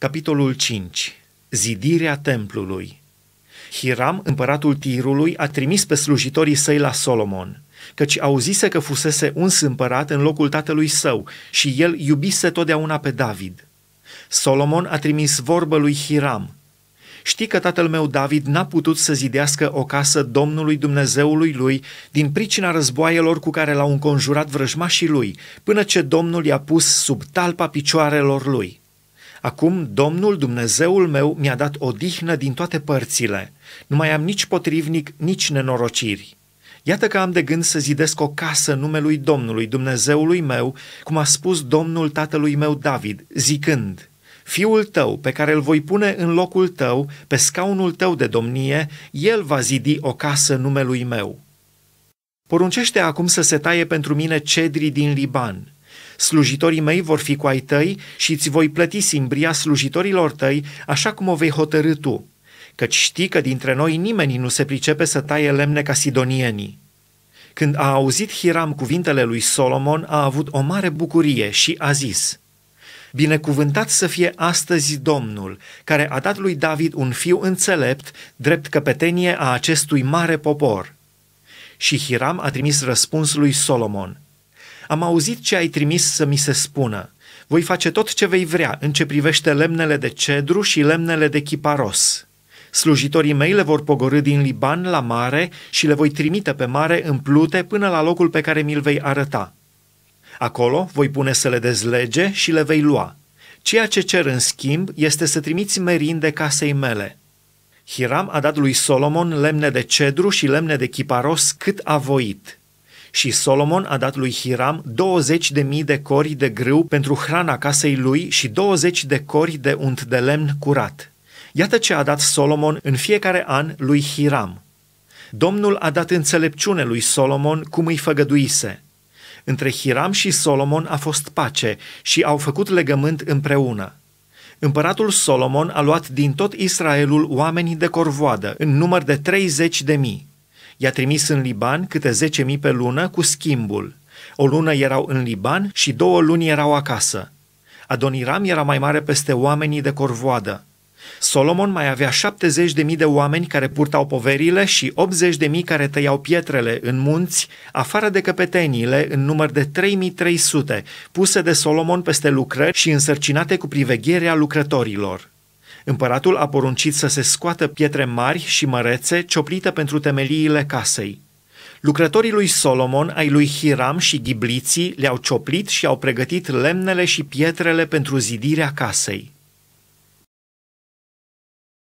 Capitolul 5. Zidirea templului Hiram, împăratul Tirului, a trimis pe slujitorii săi la Solomon, căci auzise că fusese un împărat în locul tatălui său și el iubise totdeauna pe David. Solomon a trimis vorbă lui Hiram. Știi că tatăl meu David n-a putut să zidească o casă Domnului Dumnezeului lui din pricina războaielor cu care l-au înconjurat vrăjmașii lui, până ce Domnul i-a pus sub talpa picioarelor lui. Acum Domnul Dumnezeul meu mi-a dat odihnă din toate părțile. Nu mai am nici potrivnic, nici nenorociri. Iată că am de gând să zidesc o casă numelui Domnului Dumnezeului meu, cum a spus Domnul tatălui meu David, zicând, Fiul tău, pe care îl voi pune în locul tău, pe scaunul tău de domnie, el va zidi o casă numelui meu. Poruncește acum să se taie pentru mine cedrii din Liban, Slujitorii mei vor fi cu ai tăi și îți voi plăti simbria slujitorilor tăi, așa cum o vei hotărâ tu, căci știi că dintre noi nimeni nu se pricepe să taie lemne ca sidonienii. Când a auzit Hiram cuvintele lui Solomon, a avut o mare bucurie și a zis, Binecuvântat să fie astăzi Domnul, care a dat lui David un fiu înțelept, drept căpetenie a acestui mare popor. Și Hiram a trimis răspuns lui Solomon – am auzit ce ai trimis să mi se spună. Voi face tot ce vei vrea în ce privește lemnele de cedru și lemnele de chiparos. Slujitorii mei le vor pogorâ din Liban la mare și le voi trimite pe mare în plute până la locul pe care mi-l vei arăta. Acolo voi pune să le dezlege și le vei lua. Ceea ce cer în schimb este să trimiți merinde casei mele. Hiram a dat lui Solomon lemne de cedru și lemne de chiparos cât a voit. Și Solomon a dat lui Hiram 20 de mii de cori de grâu pentru hrana casei lui și 20 de cori de unt de lemn curat. Iată ce a dat Solomon în fiecare an lui Hiram. Domnul a dat înțelepciune lui Solomon cum îi făgăduise. Între Hiram și Solomon a fost pace și au făcut legământ împreună. Împăratul Solomon a luat din tot Israelul oamenii de corvoadă, în număr de 30 de mii. I-a trimis în Liban câte 10.000 pe lună cu schimbul. O lună erau în Liban și două luni erau acasă. Adoniram era mai mare peste oamenii de corvoadă. Solomon mai avea 70.000 de oameni care purtau poverile și 80.000 care tăiau pietrele în munți, afară de căpeteniile în număr de 3.300, puse de Solomon peste lucrări și însărcinate cu privegherea lucrătorilor. Împăratul a poruncit să se scoată pietre mari și mărețe cioplite pentru temeliile casei. Lucrătorii lui Solomon, ai lui Hiram și ghibliții le-au cioplit și au pregătit lemnele și pietrele pentru zidirea casei.